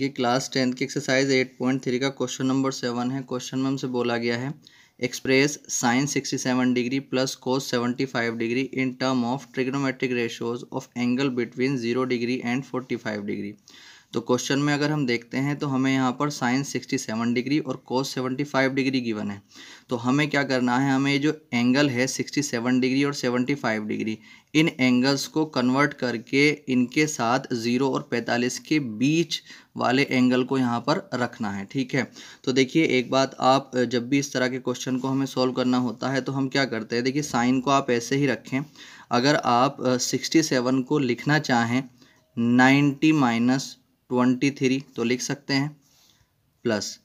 ये class tenth की exercise eight point three का क्वेश्चन नंबर सेवन है क्वेश्चन में हमसे बोला गया है express sine sixty seven degree plus cos seventy five degree in term of trigonometric ratios of angle between zero degree and forty five degree तो question में अगर हम देखते हैं तो हमें यहाँ पर साइन सिक्सटी सेवन डिग्री और cos seventy five degree given है तो हमें क्या करना है हमें जो एंगल है सिक्सटी सेवन डिग्री और सेवेंटी फाइव डिग्री इन एंगल्स को कन्वर्ट करके इनके साथ ज़ीरो और पैंतालीस के बीच वाले एंगल को यहाँ पर रखना है ठीक है तो देखिए एक बात आप जब भी इस तरह के क्वेश्चन को हमें सॉल्व करना होता है तो हम क्या करते हैं देखिए साइन को आप ऐसे ही रखें अगर आप सिक्सटी सेवन को लिखना चाहें नाइन्टी माइनस ट्वेंटी थ्री तो लिख सकते हैं प्लस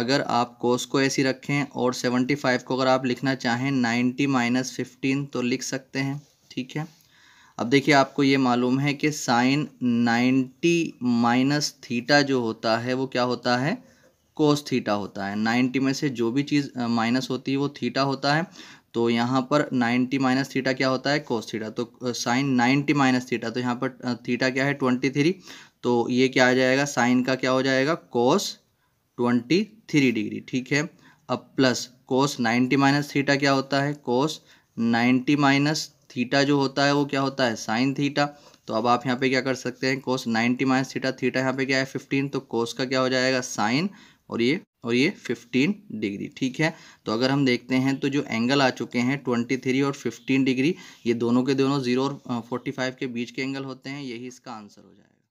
अगर आप कोस को ऐसी रखें और सेवेंटी फाइव को अगर आप लिखना चाहें नाइन्टी माइनस फिफ्टीन तो लिख सकते हैं ठीक है अब देखिए आपको ये मालूम है कि साइन नाइन्टी माइनस थीटा जो होता है वो क्या होता है कोस थीटा होता है नाइन्टी में से जो भी चीज़ माइनस होती है वो थीटा होता है तो यहाँ पर 90 माइनस थीटा क्या होता है कोस थीटा तो साइन 90 माइनस थीटा तो यहाँ पर थीटा क्या है 23 तो ये क्या आ जाएगा साइन का क्या हो जाएगा कोस 23 डिग्री ठीक है अब प्लस कोस 90 माइनस थीटा क्या होता है कोस 90 माइनस थीटा जो होता है वो क्या होता है साइन थीटा तो अब आप यहाँ पे क्या कर सकते हैं cos ninety minus theta theta यहाँ पे क्या है फिफ्टीन तो कोस का क्या हो जाएगा साइन और ये और ये 15 डिग्री ठीक है तो अगर हम देखते हैं तो जो एंगल आ चुके हैं 23 और 15 डिग्री ये दोनों के दोनों जीरो और 45 के बीच के एंगल होते हैं यही इसका आंसर हो जाएगा